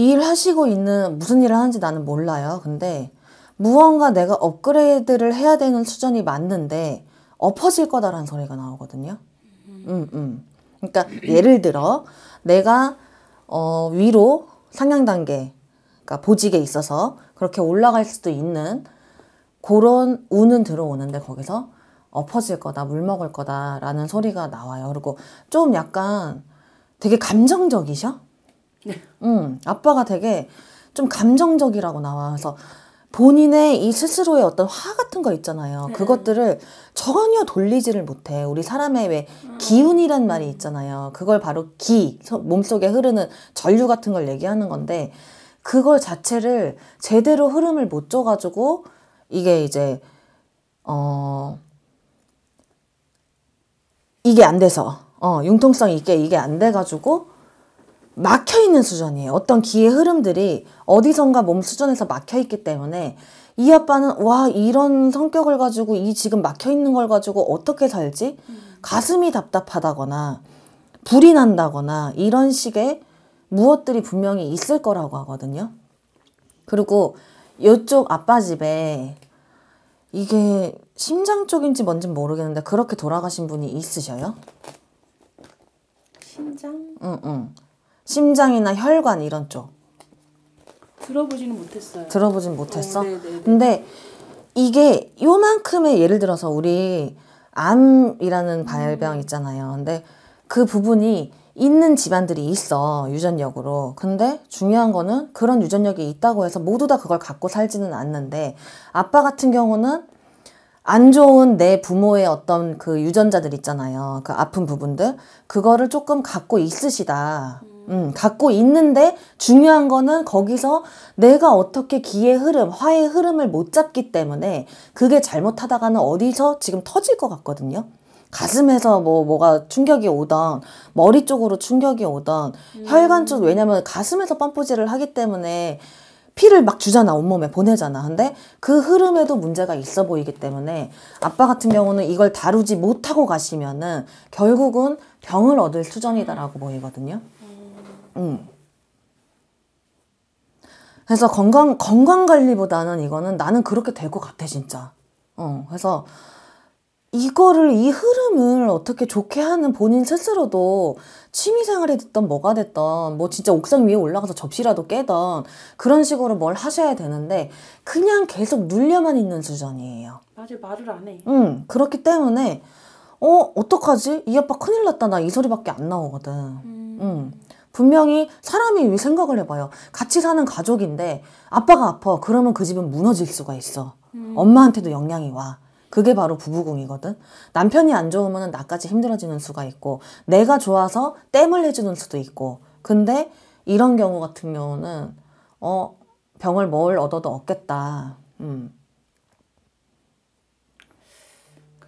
일하시고 있는 무슨 일을 하는지 나는 몰라요. 근데 무언가 내가 업그레이드를 해야 되는 수준이 맞는데 엎어질 거다라는 소리가 나오거든요. 음. 음, 음. 그러니까 예를 들어 내가 어, 위로 상향 단계, 그러니까 보직에 있어서 그렇게 올라갈 수도 있는 그런 운은 들어오는데 거기서 엎어질 거다, 물 먹을 거다라는 소리가 나와요. 그리고 좀 약간 되게 감정적이셔? 네. 음, 아빠가 되게 좀 감정적이라고 나와. 서 본인의 이 스스로의 어떤 화 같은 거 있잖아요. 네. 그것들을 전혀 돌리지를 못해. 우리 사람의 왜 기운이란 말이 있잖아요. 그걸 바로 기, 몸속에 흐르는 전류 같은 걸 얘기하는 건데, 그걸 자체를 제대로 흐름을 못 줘가지고, 이게 이제, 어, 이게 안 돼서, 어, 융통성 있게 이게 안 돼가지고, 막혀있는 수전이에요. 어떤 기의 흐름들이 어디선가 몸 수전에서 막혀있기 때문에 이 아빠는 와 이런 성격을 가지고 이 지금 막혀있는 걸 가지고 어떻게 살지? 가슴이 답답하다거나 불이 난다거나 이런 식의 무엇들이 분명히 있을 거라고 하거든요. 그리고 이쪽 아빠 집에 이게 심장 쪽인지 뭔진 모르겠는데 그렇게 돌아가신 분이 있으셔요? 심장? 응, 응. 심장이나 혈관 이런 쪽. 들어보지는 못했어요. 들어보진 못했어? 어, 근데 이게 요만큼의 예를 들어서 우리 암이라는 발병 음. 있잖아요. 근데 그 부분이 있는 집안들이 있어 유전력으로 근데 중요한 거는 그런 유전력이 있다고 해서 모두 다 그걸 갖고 살지는 않는데 아빠 같은 경우는 안 좋은 내 부모의 어떤 그 유전자들 있잖아요 그 아픈 부분들 그거를 조금 갖고 있으시다 음, 갖고 있는데 중요한 거는 거기서 내가 어떻게 기의 흐름, 화의 흐름을 못 잡기 때문에 그게 잘못하다가는 어디서 지금 터질 것 같거든요. 가슴에서 뭐 뭐가 충격이 오던 머리 쪽으로 충격이 오던 음. 혈관 쪽 왜냐면 가슴에서 펌프질을 하기 때문에 피를 막 주잖아 온몸에 보내잖아 근데 그 흐름에도 문제가 있어 보이기 때문에 아빠 같은 경우는 이걸 다루지 못하고 가시면은 결국은 병을 얻을 수전이다라고 보이거든요 그래서 건강 건강 관리보다는 이거는 나는 그렇게 될 것 같아 진짜. 어 그래서 이거를 이 흐름을 어떻게 좋게 하는 본인 스스로도 취미생활이 됐던 뭐가 됐던 뭐 진짜 옥상 위에 올라가서 접시라도 깨던 그런 식으로 뭘 하셔야 되는데 그냥 계속 눌려만 있는 수준이에요. 맞아 말을 안 해. 응 그렇기 때문에 어 어떡하지 이 아빠 큰일 났다 나 이 소리밖에 안 나오거든. 음. 응. 분명히 사람이 생각을 해봐요. 같이 사는 가족인데 아빠가 아파. 그러면 그 집은 무너질 수가 있어. 음. 엄마한테도 영향이 와. 그게 바로 부부궁이거든. 남편이 안 좋으면 나까지 힘들어지는 수가 있고 내가 좋아서 땜을 해주는 수도 있고. 근데 이런 경우 같은 경우는 어 병을 뭘 얻어도 얻겠다. 음.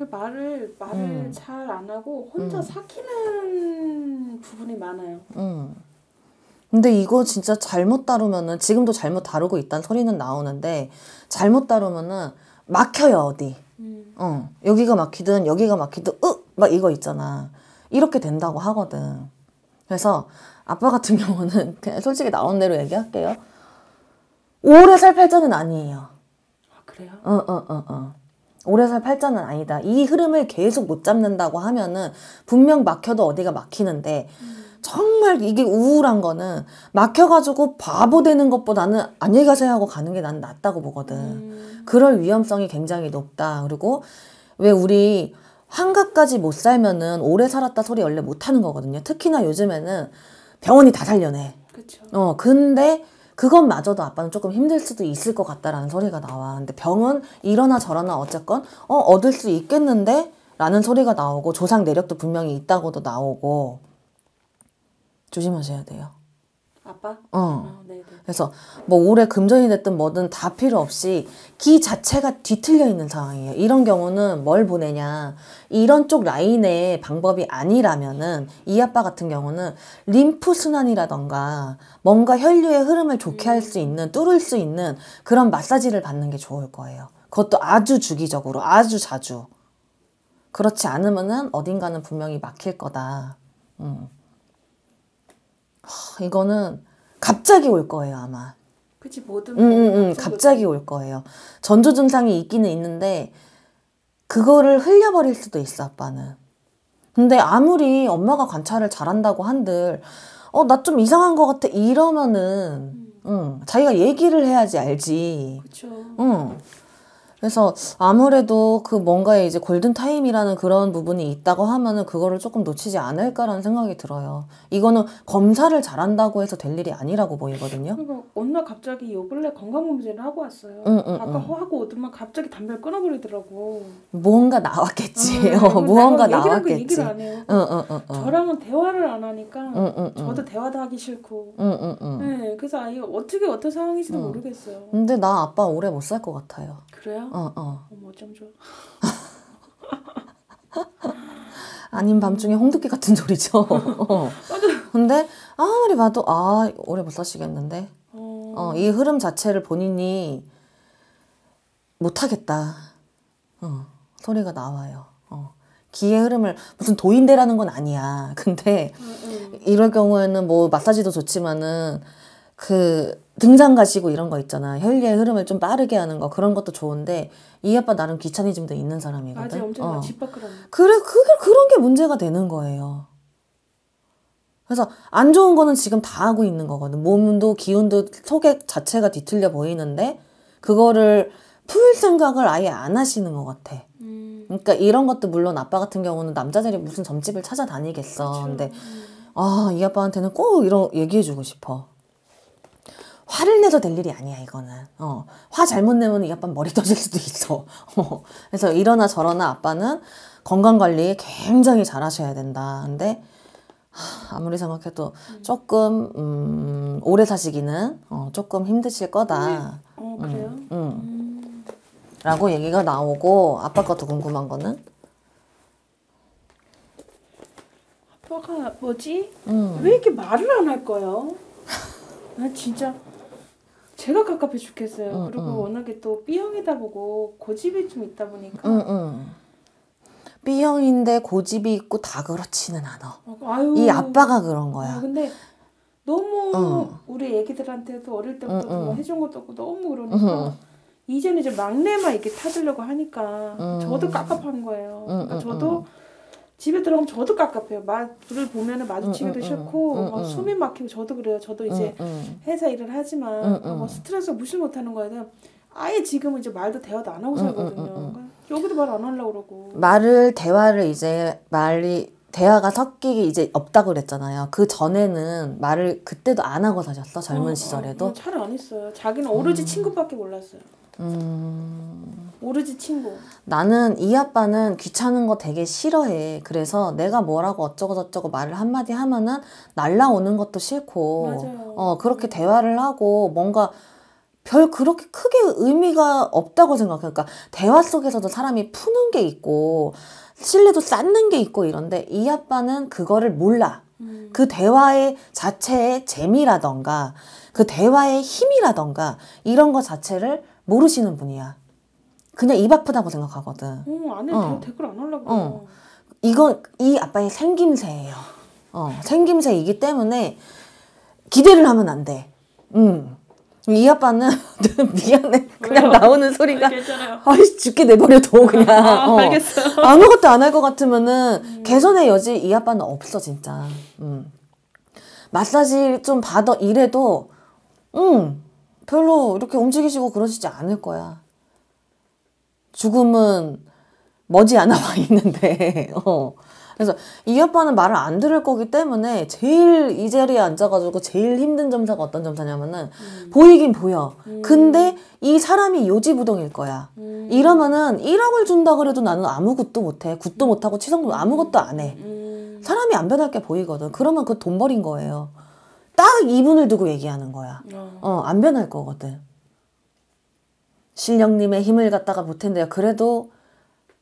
그 말을 말을 음. 잘안 하고 혼자 음. 삭히는 부분이 많아요. 음. 근데 이거 진짜 잘못 다루면은 지금도 잘못 다루고 있다는 소리는 나오는데 잘못 다루면은 막혀요 어디. 음. 어 여기가 막히든 여기가 막히든 으막 이거 있잖아. 이렇게 된다고 하거든. 그래서 아빠 같은 경우는 그냥 솔직히 나온 대로 얘기할게요. 오래 살 팔자는 아니에요. 아, 그래요? 어, 어, 어, 어. 오래살 팔자는 아니다. 이 흐름을 계속 못 잡는다고 하면은 분명 막혀도 어디가 막히는데 정말 이게 우울한 거는 막혀가지고 바보 되는 것보다는 안녕히 가세요 하고 가는 게 난 낫다고 보거든. 음. 그럴 위험성이 굉장히 높다. 그리고 왜 우리 환갑까지 못 살면은 오래 살았다 소리 원래 못 하는 거거든요. 특히나 요즘에는 병원이 다 살려내. 그쵸. 어, 근데 그것마저도 아빠는 조금 힘들 수도 있을 것 같다라는 소리가 나와. 근데 병은 이러나 저러나 어쨌건 어 얻을 수 있겠는데 라는 소리가 나오고 조상 내력도 분명히 있다고도 나오고 조심하셔야 돼요. 아빠? 어. 아, 네, 네. 그래서 뭐 올해 금전이 됐든 뭐든 다 필요 없이 기 자체가 뒤틀려 있는 상황이에요. 이런 경우는 뭘 보내냐. 이런 쪽 라인의 방법이 아니라면은 이 아빠 같은 경우는 림프 순환이라던가 뭔가 혈류의 흐름을 좋게 할 수 있는 뚫을 수 있는 그런 마사지를 받는 게 좋을 거예요. 그것도 아주 주기적으로 아주 자주. 그렇지 않으면은 어딘가는 분명히 막힐 거다. 음. 이거는 갑자기 올 거예요 아마. 그치 뭐든. 음, 음, 음, 갑자기 올 거예요. 전조 증상이 있기는 있는데 그거를 흘려버릴 수도 있어 아빠는. 근데 아무리 엄마가 관찰을 잘한다고 한들 어나 좀 이상한 것 같아 이러면은 음. 응, 자기가 얘기를 해야지 알지. 그렇죠. 응. 그래서 아무래도 그 뭔가에 이제 골든타임이라는 그런 부분이 있다고 하면은 그거를 조금 놓치지 않을까라는 생각이 들어요. 이거는 검사를 잘한다고 해서 될 일이 아니라고 보이거든요. 그러니까 어느 날 갑자기 요 근래 건강검진을 하고 왔어요. 응, 응, 아까 응. 허하고 오더만 갑자기 담배를 끊어버리더라고. 뭔가 나왔겠지. 어, 무언가 뭐 나왔겠지. 그 응, 응, 응, 저랑은 대화를 안 하니까 저도 대화도 하기 싫고. 응, 응, 응. 네, 그래서 아예 어떻게 어떤 상황인지도 모르겠어요. 근데 나 아빠 오래 못 살 것 같아요. 그래요? 어, 어. 어머, 어쩜 좋아. 아닌 밤중에 홍두깨 같은 소리죠. 어. 근데 아무리 봐도 아 오래 못 사시겠는데. 어... 어, 이 흐름 자체를 본인이 못하겠다. 어, 소리가 나와요. 어. 기의 흐름을 무슨 도인대라는 건 아니야. 근데 음, 음. 이럴 경우에는 뭐 마사지도 좋지만은 그 등산 가시고 이런 거 있잖아. 혈류의 흐름을 좀 빠르게 하는 거 그런 것도 좋은데 이 아빠 나름 귀차니즘도 있는 사람이거든. 맞아, 엄청 어. 집밖으로. 그래, 그 그런 게 문제가 되는 거예요. 그래서 안 좋은 거는 지금 다 하고 있는 거거든. 몸도 기운도 속에 자체가 뒤틀려 보이는데 그거를 풀 생각을 아예 안 하시는 것 같아. 음. 그러니까 이런 것도 물론 아빠 같은 경우는 남자들이 무슨 점집을 찾아다니겠어. 그쵸. 근데 음. 아이 아빠한테는 꼭 이런 얘기해주고 싶어. 화를 내도될 일이 아니야 이거는 어, 화 잘못 내면 이 아빠 머리 터질 수도 있어 어. 그래서 이러나 저러나 아빠는 건강관리 굉장히 잘 하셔야 된다 근데 아무리 생각해도 조금 음, 오래 사시기는 어, 조금 힘드실 거다 네. 어, 음. 그래요? 음, 음. 라고 얘기가 나오고 아빠 것도 궁금한 거는? 아빠가 뭐지? 음. 왜 이렇게 말을 안 할 거예요? 나 아, 진짜 제가 갑갑해 죽겠어요. 어, 그리고 어. 워낙에 또 B형이다 보고 고집이 좀 있다 보니까. 응, 응. B형인데 고집이 있고 다 그렇지는 않아. 어, 아유, 이 아빠가 그런 거야. 아, 근데 너무 어. 우리 애기들한테도 어릴 때부터 응, 응. 해준 것도 없고 너무 그러니까 응, 이제는 이제 막내만 이렇게 타주려고 하니까 저도 깝깝한 거예요. 그러니까 저도 집에 들어가면 저도 깝깝해요. 불을 보면 마주치기도 응, 음, 응, 음, 음, 싫고 응, 막 어, 숨이 막히고 저도 그래요. 저도 이제 회사 일을 하지만 뭐 스트레스 무시 못하는 거에 대 아예 지금은 이제 말도 대화도 안 하고 살거든요. 그러니까 여기도 말 안 하려고 그러고 말을 대화를 이제 말이 대화가 섞이기 이제 없다고 그랬잖아요. 그 전에는 말을 그때도 안 하고 사셨어 젊은 어, 어 시절에도. 어, 잘안 했어요. 자기는 오로지 친구밖에 몰랐어요. 음... 오로지 친구. 나는 이 아빠는 귀찮은 거 되게 싫어해. 그래서 내가 뭐라고 어쩌고저쩌고 말을 한마디 하면은 날라오는 것도 싫고. 맞아요. 어, 그렇게 대화를 하고 뭔가 별 그렇게 크게 의미가 없다고 생각해. 그러니까 대화 속에서도 사람이 푸는 게 있고 신뢰도 쌓는 게 있고 이런데 이 아빠는 그거를 몰라. 음. 그 대화의 자체의 재미라던가 그 대화의 힘이라던가 이런 것 자체를 모르시는 분이야. 그냥 입 아프다고 생각하거든. 어, 안에 어. 뭐 댓글 안 올라가. 어. 이건 이 아빠의 생김새예요. 어, 생김새이기 때문에 기대를 하면 안 돼. 음. 이 아빠는 미안해 그냥 왜요? 나오는 소리가 아이 죽게 내버려둬 그냥 아, 어. 알겠어 아무것도 안 할 것 같으면은 음. 개선의 여지 이 아빠는 없어 진짜 음. 마사지 좀 받아 이래도 음 별로 이렇게 움직이시고 그러시지 않을 거야. 죽음은 머지않아 와 있는데. 어. 그래서 이 아빠는 말을 안 들을 거기 때문에 제일 이 자리에 앉아가지고 제일 힘든 점사가 어떤 점사냐면은 음. 보이긴 보여. 음. 근데 이 사람이 요지부동일 거야. 음. 이러면은 1억을 준다 그래도 나는 아무것도 못해. 굿도 못하고 치성도 아무것도 안 해. 음. 사람이 안 변할 게 보이거든. 그러면 그 돈 버린 거예요. 딱 이분을 두고 얘기하는 거야. 어. 어, 안 변할 거거든. 신령님의 힘을 갖다가 보탠데요. 그래도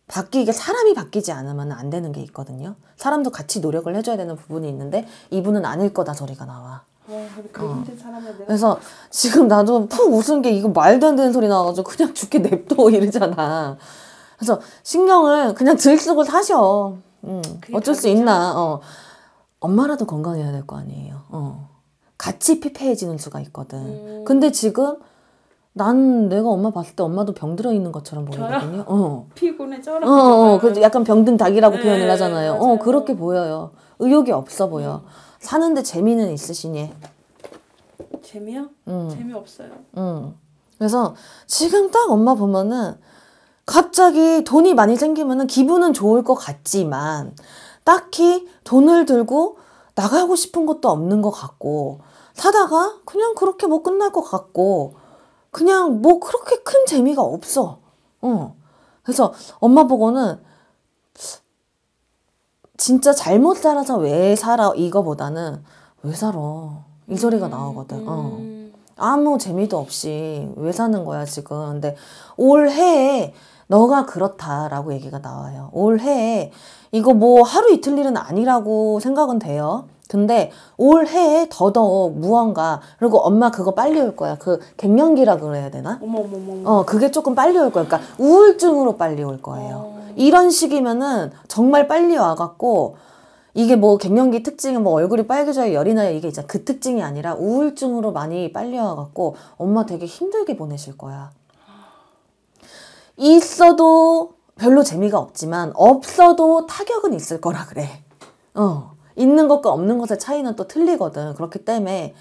바뀌게 사람이 바뀌지 않으면 안 되는 게 있거든요. 사람도 같이 노력을 해줘야 되는 부분이 있는데 이분은 아닐 거다 소리가 나와. 어, 어. 그래서 지금 나도 푹 웃은 게 이거 말도 안 되는 소리 나와가지고 그냥 죽게 냅둬 이러잖아. 그래서 신경을 그냥 들쓰고 사셔. 음, 어쩔 수 그렇죠. 있나. 어. 엄마라도 건강해야 될 거 아니에요. 어. 같이 피폐해지는 수가 있거든. 음. 근데 지금 난 내가 엄마 봤을 때 엄마도 병들어 있는 것처럼 보이거든요. 어. 피곤해 쩔어. 어, 어, 그 약간 병든 닭이라고 네, 표현을 하잖아요. 어, 맞아요. 어, 그렇게 보여요. 의욕이 없어 보여. 음. 사는데 재미는 있으시니? 재미요? 음. 재미 없어요. 음. 그래서 지금 딱 엄마 보면은 갑자기 돈이 많이 생기면은 기분은 좋을 것 같지만 딱히 돈을 들고 나가고 싶은 것도 없는 것 같고 사다가 그냥 그렇게 뭐 끝날 것 같고 그냥 뭐 그렇게 큰 재미가 없어. 응. 그래서 엄마 보고는 진짜 잘못 살아서 왜 살아 이거보다는 왜 살아 이 소리가 음, 나오거든. 어. 음. 아무 재미도 없이 왜 사는 거야 지금. 근데 올해에 너가 그렇다라고 얘기가 나와요. 올해에 이거 뭐 하루 이틀 일은 아니라고 생각은 돼요. 근데 올해에 더더욱 무언가 그리고 엄마 그거 빨리 올 거야. 그 갱년기라 그래야 되나? 어 그게 조금 빨리 올 거야. 그러니까 우울증으로 빨리 올 거예요. 어. 이런 식이면은 정말 빨리 와갖고 이게 뭐 갱년기 특징은 뭐 얼굴이 빨개져야 열이 나요 이게 이제 그 특징이 아니라 우울증으로 많이 빨리 와갖고 엄마 되게 힘들게 보내실 거야. 있어도 별로 재미가 없지만 없어도 타격은 있을 거라 그래. 어. 있는 것과 없는 것의 차이는 또 틀리거든. 그렇기 때문에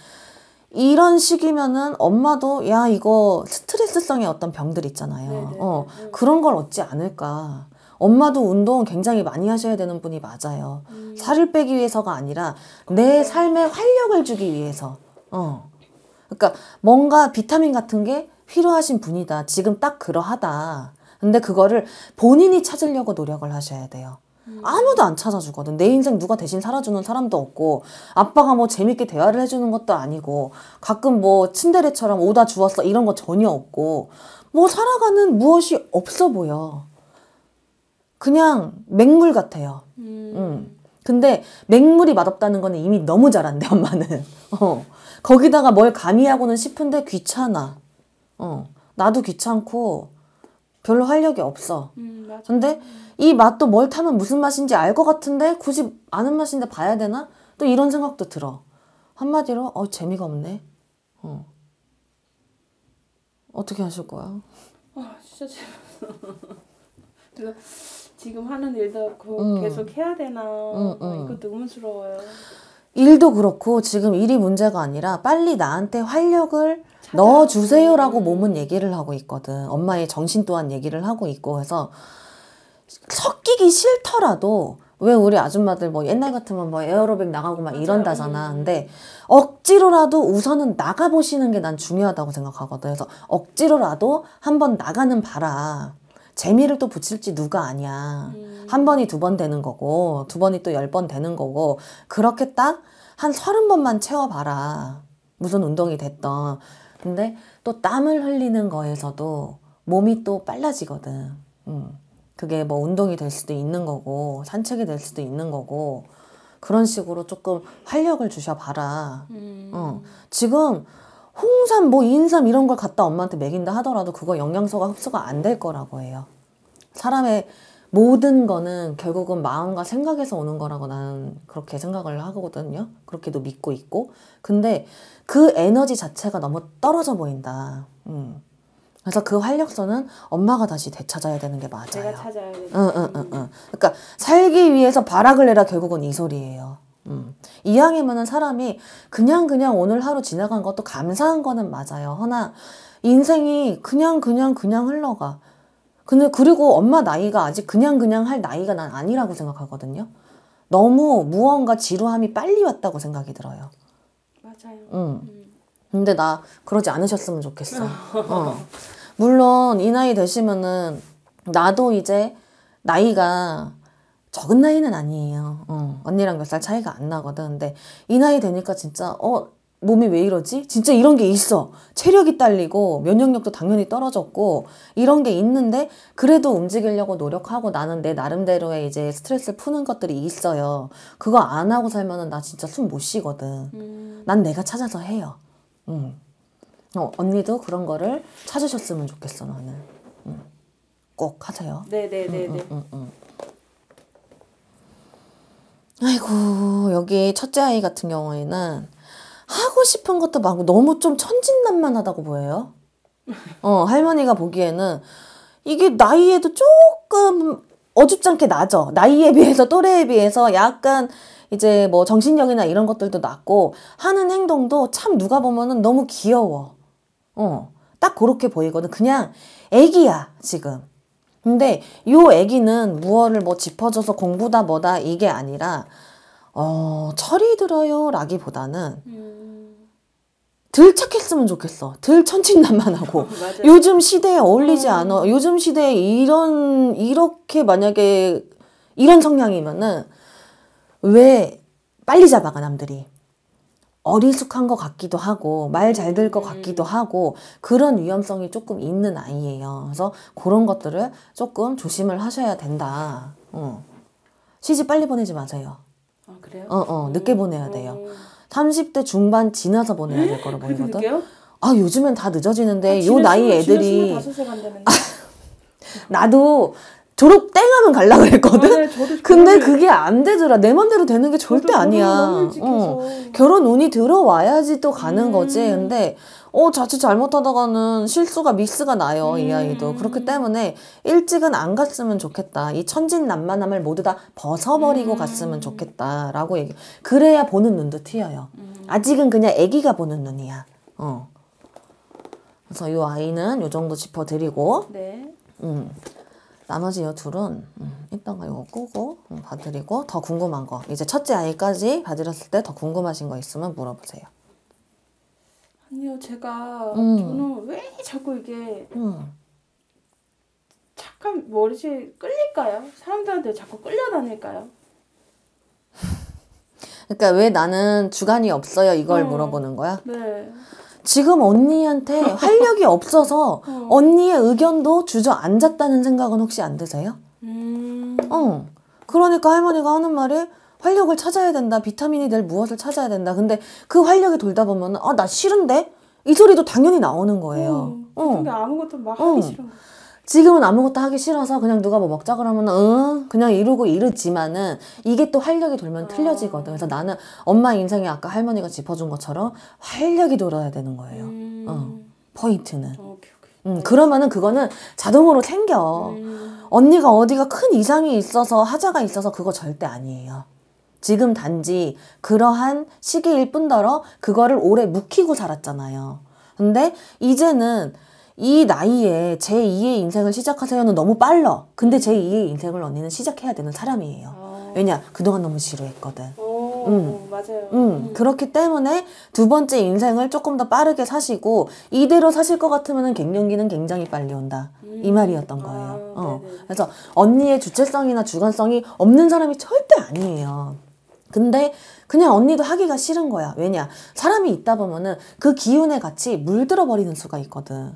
이런 식이면은 엄마도 야 이거 스트레스성의 어떤 병들 있잖아요. 네네. 네, 어 네, 네. 그런 걸 얻지 않을까. 엄마도 운동 굉장히 많이 하셔야 되는 분이 맞아요. 음. 살을 빼기 위해서가 아니라 내 삶에 활력을 주기 위해서. 어. 그러니까 뭔가 비타민 같은 게 필요하신 분이다. 지금 딱 그러하다. 근데 그거를 본인이 찾으려고 노력을 하셔야 돼요. 음. 아무도 안 찾아주거든. 내 인생 누가 대신 살아주는 사람도 없고, 아빠가 뭐 재밌게 대화를 해주는 것도 아니고, 가끔 뭐 친데레처럼 오다 주웠어 이런 거 전혀 없고, 뭐 살아가는 무엇이 없어 보여. 그냥 맹물 같아요. 음. 음. 근데 맹물이 맛없다는 거는 이미 너무 잘한대, 엄마는. 어. 거기다가 뭘 가미하고는 싶은데 귀찮아. 어, 나도 귀찮고 별로 활력이 없어. 음, 근데 이 맛도 뭘 타면 무슨 맛인지 알 것 같은데 굳이 아는 맛인데 봐야 되나? 또 이런 생각도 들어. 한마디로 어 재미가 없네. 어. 어떻게 하실 거야? 아 진짜 재밌어. 지금 하는 일도 음. 계속 해야 되나 음, 음. 이것도 의스러워요 일도 그렇고 지금 일이 문제가 아니라 빨리 나한테 활력을 넣어주세요라고 몸은 얘기를 하고 있거든. 엄마의 정신 또한 얘기를 하고 있고 해서 섞이기 싫더라도 왜 우리 아줌마들 뭐 옛날 같으면 뭐 에어로빅 나가고 막 이런다잖아. 음. 근데 억지로라도 우선은 나가보시는 게 난 중요하다고 생각하거든. 그래서 억지로라도 한번 나가는 봐라. 재미를 또 붙일지 누가 아냐. 음. 한 번이 두 번 되는 거고, 두 번이 또 열 번 되는 거고, 그렇게 딱 한 서른 번만 채워봐라. 무슨 운동이 됐던. 근데 또 땀을 흘리는 거에서도 몸이 또 빨라지거든. 음. 그게 뭐 운동이 될 수도 있는 거고 산책이 될 수도 있는 거고 그런 식으로 조금 활력을 주셔봐라. 음. 어. 지금 홍삼, 뭐 인삼 이런 걸 갖다 엄마한테 먹인다 하더라도 그거 영양소가 흡수가 안 될 거라고 해요. 사람의 모든 거는 결국은 마음과 생각에서 오는 거라고 나는 그렇게 생각을 하거든요. 그렇게도 믿고 있고. 근데 그 에너지 자체가 너무 떨어져 보인다. 음. 그래서 그 활력소는 엄마가 다시 되찾아야 되는 게 맞아요. 제가 찾아야 돼. 응, 응, 응, 응. 그러니까 살기 위해서 발악을 내라 결국은 이 소리예요. 음. 이왕이면은 사람이 그냥 그냥 오늘 하루 지나간 것도 감사한 거는 맞아요. 허나 인생이 그냥 그냥 그냥 흘러가. 근데 그리고 엄마 나이가 아직 그냥 그냥 할 나이가 난 아니라고 생각하거든요. 너무 무언가 지루함이 빨리 왔다고 생각이 들어요. 맞아요. 응. 음. 근데 나 그러지 않으셨으면 좋겠어. 어. 물론 이 나이 되시면은 나도 이제 나이가 적은 나이는 아니에요. 어. 언니랑 몇 살 차이가 안 나거든. 근데 이 나이 되니까 진짜 어 몸이 왜 이러지? 진짜 이런 게 있어. 체력이 딸리고 면역력도 당연히 떨어졌고 이런 게 있는데 그래도 움직이려고 노력하고 나는 내 나름대로의 이제 스트레스 푸는 것들이 있어요. 그거 안 하고 살면은 나 진짜 숨 못 쉬거든. 음. 난 내가 찾아서 해요. 음. 어, 언니도 그런 거를 찾으셨으면 좋겠어 나는. 음. 꼭 하세요. 네네네네. 음, 음, 음, 아이고 여기 첫째 아이 같은 경우에는 하고 싶은 것도 많고 너무 좀 천진난만하다고 보여요. 어, 할머니가 보기에는 이게 나이에도 조금 어줍잖게 나죠. 나이에 비해서 또래에 비해서 약간 이제 뭐 정신력이나 이런 것들도 낮고 하는 행동도 참 누가 보면은 너무 귀여워. 어. 딱 그렇게 보이거든. 그냥 애기야, 지금. 근데 요 애기는 무엇을 뭐 짚어줘서 공부다 뭐다 이게 아니라 어, 철이 들어요 라기보다는 음. 들 착했으면 좋겠어. 들 천진난만하고 요즘 시대에 어울리지 음. 않아. 요즘 시대에 이런 이렇게 만약에 이런 성향이면은 왜 빨리 잡아가 남들이 어리숙한 것 같기도 하고 말 잘 들것 음. 같기도 음. 하고 그런 위험성이 조금 있는 아이예요. 그래서 그런 것들을 조금 조심을 하셔야 된다. 어. 시집 빨리 보내지 마세요. 아, 그래요? 어, 어, 늦게 보내야 돼요. 음. 30대 중반 지나서 보내야 될 거로 보거든 아, 요즘엔 다 늦어지는데, 아, 요 나이 애들이. 아, 나도 졸업 땡 하면 갈라 그랬거든? 아, 네, 근데 그게 안 되더라. 내 맘대로 되는 게 절대 아니야. 어. 결혼 운이 들어와야지 또 가는 음. 거지. 근데 어, 자칫 잘못하다가는 실수가 미스가 나요, 음. 이 아이도. 그렇기 때문에 일찍은 안 갔으면 좋겠다. 이 천진난만함을 모두 다 벗어버리고 음. 갔으면 좋겠다라고 얘기. 그래야 보는 눈도 트여요. 음. 아직은 그냥 아기가 보는 눈이야. 어. 그래서 이 아이는 요 정도 짚어드리고, 네. 음. 나머지 요 둘은 이따가 이거 끄고 봐드리고 더 궁금한 거 이제 첫째 아이까지 봐드렸을 때 더 궁금하신 거 있으면 물어보세요. 제가 음. 저는 왜 자꾸 이게 착한 머리채 끌릴까요? 사람들한테 자꾸 끌려다닐까요? 그러니까 왜 나는 주관이 없어요 이걸 음. 물어보는 거야? 네. 지금 언니한테 활력이 없어서 어. 언니의 의견도 주저앉았다는 생각은 혹시 안 드세요? 음. 어. 그러니까 할머니가 하는 말이 활력을 찾아야 된다. 비타민이 될 무엇을 찾아야 된다. 근데 그 활력이 돌다 보면 아, 나 싫은데? 이 소리도 당연히 나오는 거예요. 음, 어. 근데 아무것도 막 어. 하기 어. 싫어. 지금은 아무것도 하기 싫어서 그냥 누가 뭐 먹자 그러면 응 어? 그냥 이러고 이러지만은 이게 또 활력이 돌면 어. 틀려지거든. 그래서 나는 엄마 인생에 아까 할머니가 짚어준 것처럼 활력이 돌아야 되는 거예요. 음. 어. 포인트는. 어, 오케이, 오케이. 음, 그러면은 그거는 자동으로 생겨. 음. 언니가 어디가 큰 이상이 있어서 하자가 있어서 그거 절대 아니에요. 지금 단지 그러한 시기일 뿐더러 그거를 오래 묵히고 살았잖아요. 근데 이제는 이 나이에 제2의 인생을 시작하세요는 너무 빨라. 근데 제2의 인생을 언니는 시작해야 되는 사람이에요. 어. 왜냐, 그동안 너무 지루했거든. 오, 음. 맞아요. 음. 음. 그렇기 때문에 두 번째 인생을 조금 더 빠르게 사시고 이대로 사실 것 같으면 갱년기는 굉장히 빨리 온다. 음. 이 말이었던 거예요. 아, 어. 그래서 언니의 주체성이나 주관성이 없는 사람이 절대 아니에요. 근데 그냥 언니도 하기가 싫은 거야. 왜냐? 사람이 있다 보면은 그 기운에 같이 물들어 버리는 수가 있거든.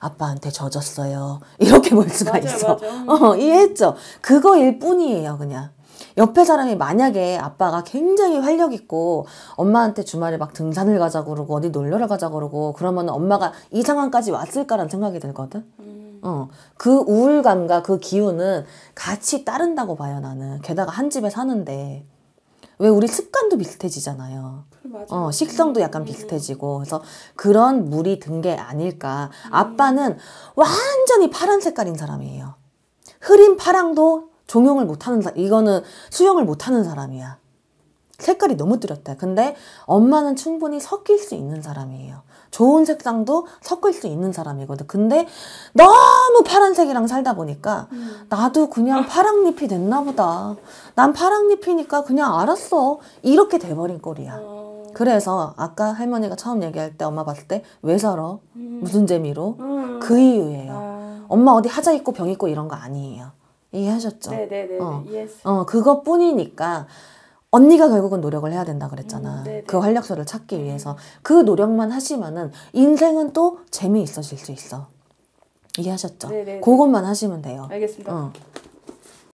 아빠한테 젖었어요. 이렇게 볼 수가 맞아, 있어. 맞아. 음. 어, 이해했죠? 그거일 뿐이에요, 그냥. 옆에 사람이 만약에 아빠가 굉장히 활력 있고 엄마한테 주말에 막 등산을 가자 그러고 어디 놀러를 가자 그러고 그러면 엄마가 이 상황까지 왔을까라는 생각이 들거든. 음. 어, 그 우울감과 그 기운은 같이 따른다고 봐요, 나는. 게다가 한 집에 사는데. 왜 우리 습관도 비슷해지잖아요. 맞아요. 어, 식성도 약간 음. 비슷해지고 그래서 그런 물이 든 게 아닐까. 아빠는 완전히 파란 색깔인 사람이에요. 흐린 파랑도 종용을 못하는 사 이거는 수용을 못하는 사람이야. 색깔이 너무 뚜렷해. 근데 엄마는 충분히 섞일 수 있는 사람이에요. 좋은 색상도 섞을 수 있는 사람이거든. 근데 너무 파란색이랑 살다 보니까 음. 나도 그냥 파랑잎이 됐나 보다. 난 파랑잎이니까 그냥 알았어. 이렇게 돼버린 꼴이야. 어. 그래서 아까 할머니가 처음 얘기할 때 엄마 봤을 때 왜 살아? 음. 무슨 재미로? 음. 그 이유예요. 아. 엄마 어디 하자 있고 병 있고 이런 거 아니에요. 이해하셨죠? 네네네. 네, 네, 네. 어, 이해했어요. 어, 그것뿐이니까 언니가 결국은 노력을 해야 된다 그랬잖아. 음, 그 활력소를 찾기 위해서 그 노력만 하시면은 인생은 또 재미있어질 수 있어. 이해하셨죠? 네네 그것만 하시면 돼요. 알겠습니다. 어.